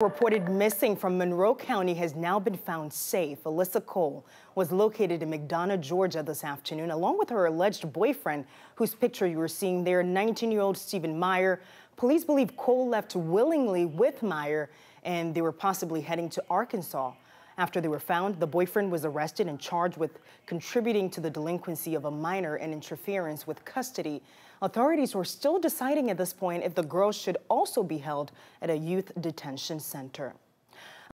Reported missing from Monroe County has now been found safe. Alyssa Cole was located in McDonough, Georgia this afternoon, along with her alleged boyfriend, whose picture you were seeing there, 19-year-old Stephen Meyer. Police believe Cole left willingly with Meyer, and they were possibly heading to Arkansas. After they were found, the boyfriend was arrested and charged with contributing to the delinquency of a minor and interference with custody. Authorities were still deciding at this point if the girl should also be held at a youth detention center.